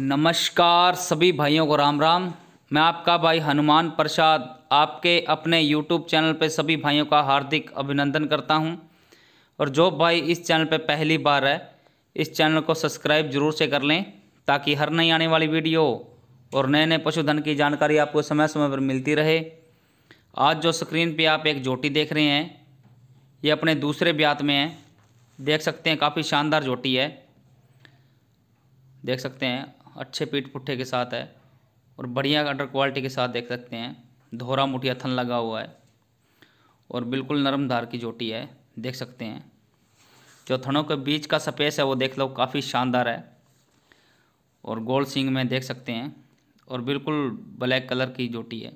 नमस्कार सभी भाइयों को राम राम मैं आपका भाई हनुमान प्रसाद आपके अपने यूट्यूब चैनल पर सभी भाइयों का हार्दिक अभिनंदन करता हूं और जो भाई इस चैनल पर पहली बार है इस चैनल को सब्सक्राइब जरूर से कर लें ताकि हर नई आने वाली वीडियो और नए नए पशुधन की जानकारी आपको समय समय पर मिलती रहे आज जो स्क्रीन पर आप एक जोटी देख रहे हैं ये अपने दूसरे ब्यात में है देख सकते हैं काफ़ी शानदार जोटी है देख सकते हैं अच्छे पीठ पुट्ठे के साथ है और बढ़िया अंडर क्वालिटी के साथ देख सकते हैं धोरा मुठिया थन लगा हुआ है और बिल्कुल नरम धार की जोटी है देख सकते हैं जो थनों के बीच का स्पेस है वो देख लो काफ़ी शानदार है और गोल सिंग में देख सकते हैं और बिल्कुल ब्लैक कलर की जोटी है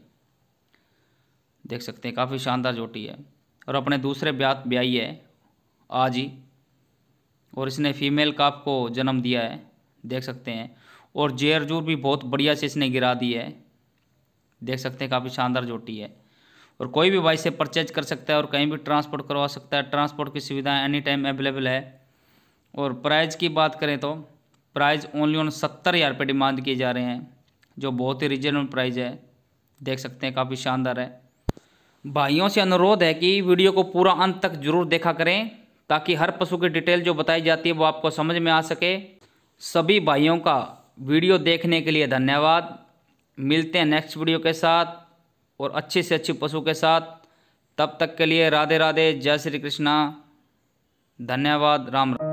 देख सकते हैं काफ़ी शानदार जोटी है और अपने दूसरे ब्यात ब्याई है आज ही और इसने फीमेल काफ को जन्म दिया है देख सकते हैं और जोर भी बहुत बढ़िया से इसने गिरा दी है देख सकते हैं काफ़ी शानदार जोटी है और कोई भी बाइक से परचेज कर सकता है और कहीं भी ट्रांसपोर्ट करवा सकता है ट्रांसपोर्ट की सुविधा एनी टाइम अवेलेबल है और प्राइज़ की बात करें तो प्राइज़ ओनली ऑन सत्तर हज़ार रुपये डिमांड किए जा रहे हैं जो बहुत ही रिजनेबल प्राइज़ है देख सकते हैं काफ़ी शानदार है भाइयों से अनुरोध है कि वीडियो को पूरा अंत तक जरूर देखा करें ताकि हर पशु की डिटेल जो बताई जाती है वो आपको समझ में आ सके सभी भाइयों का वीडियो देखने के लिए धन्यवाद मिलते हैं नेक्स्ट वीडियो के साथ और अच्छे से अच्छे पशु के साथ तब तक के लिए राधे राधे जय श्री कृष्णा धन्यवाद राम राम